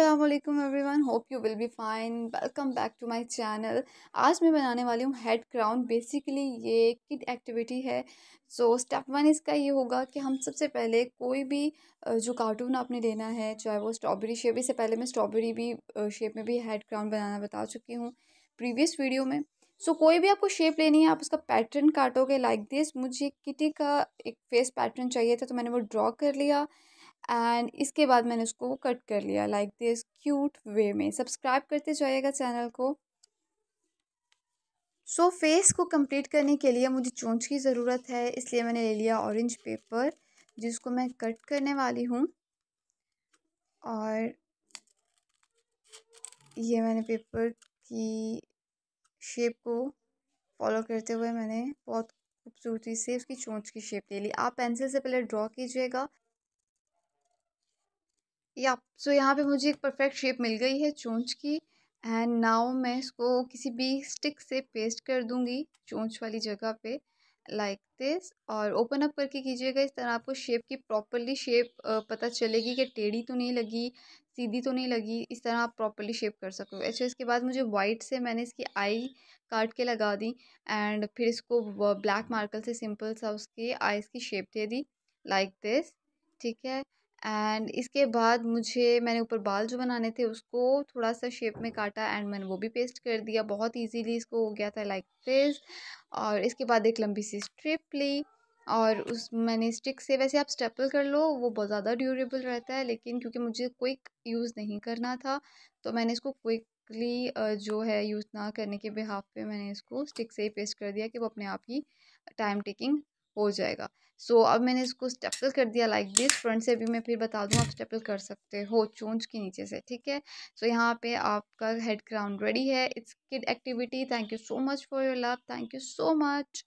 Aslam everyone hope you will be fine welcome back to my channel आज मैं बनाने वाली हूँ हेड क्राउन बेसिकली ये किड एक्टिविटी है सो स्टेप वन इसका ये होगा कि हम सबसे पहले कोई भी जो कार्टून आपने लेना है चाहे वो स्ट्रॉबेरी शेप इससे पहले मैं स्ट्रॉबेरी भी शेप में भी हेड क्राउन बनाना बता चुकी हूँ प्रीवियस वीडियो में सो so, कोई भी आपको शेप लेनी है आप उसका पैटर्न काटोगे लाइक दिस मुझे किटी का एक फेस पैटर्न चाहिए था तो मैंने वो ड्रॉ कर लिया एंड इसके बाद मैंने उसको कट कर लिया लाइक दिस क्यूट वे में सब्सक्राइब करते जाइएगा चैनल को सो so, फेस को कंप्लीट करने के लिए मुझे चोंच की ज़रूरत है इसलिए मैंने ले लिया ऑरेंज पेपर जिसको मैं कट करने वाली हूँ और ये मैंने पेपर की शेप को फॉलो करते हुए मैंने बहुत खूबसूरती से उसकी चोंच की शेप ले ली आप पेंसिल से पहले ड्रॉ कीजिएगा या सो यहाँ पे मुझे एक परफेक्ट शेप मिल गई है चोंच की एंड नाउ मैं इसको किसी भी स्टिक से पेस्ट कर दूँगी चोंच वाली जगह पे लाइक like दिस और ओपन अप करके कीजिएगा इस तरह आपको शेप की प्रॉपरली शेप पता चलेगी कि टेढ़ी तो नहीं लगी सीधी तो नहीं लगी इस तरह आप प्रॉपरली शेप कर सकोगे अच्छा इसके बाद मुझे वाइट से मैंने इसकी आई काट के लगा दी एंड फिर इसको ब्लैक मार्कर से सिंपल सा उसकी आईज़ की शेप दे दी लाइक like दिस ठीक है एंड इसके बाद मुझे मैंने ऊपर बाल जो बनाने थे उसको थोड़ा सा शेप में काटा एंड मैंने वो भी पेस्ट कर दिया बहुत इजीली इसको हो गया था लाइक दिस और इसके बाद एक लंबी सी स्ट्रिप ली और उस मैंने स्टिक से वैसे आप स्टेपल कर लो वो बहुत ज़्यादा ड्यूरेबल रहता है लेकिन क्योंकि मुझे क्विक यूज़ नहीं करना था तो मैंने इसको क्विकली जो है यूज़ ना करने के बिहाफ पे मैंने इसको स्टिक से ही पेस्ट कर दिया कि वो अपने आप ही टाइम टेकिंग हो जाएगा सो so, अब मैंने इसको स्टेपल कर दिया लाइक दिस फ्रंट से भी मैं फिर बता दूँ आप स्टेपल कर सकते हो चोंच के नीचे से ठीक है सो so, यहाँ पे आपका हेड क्राउन रेडी है it's kid activity thank you so much for your love thank you so much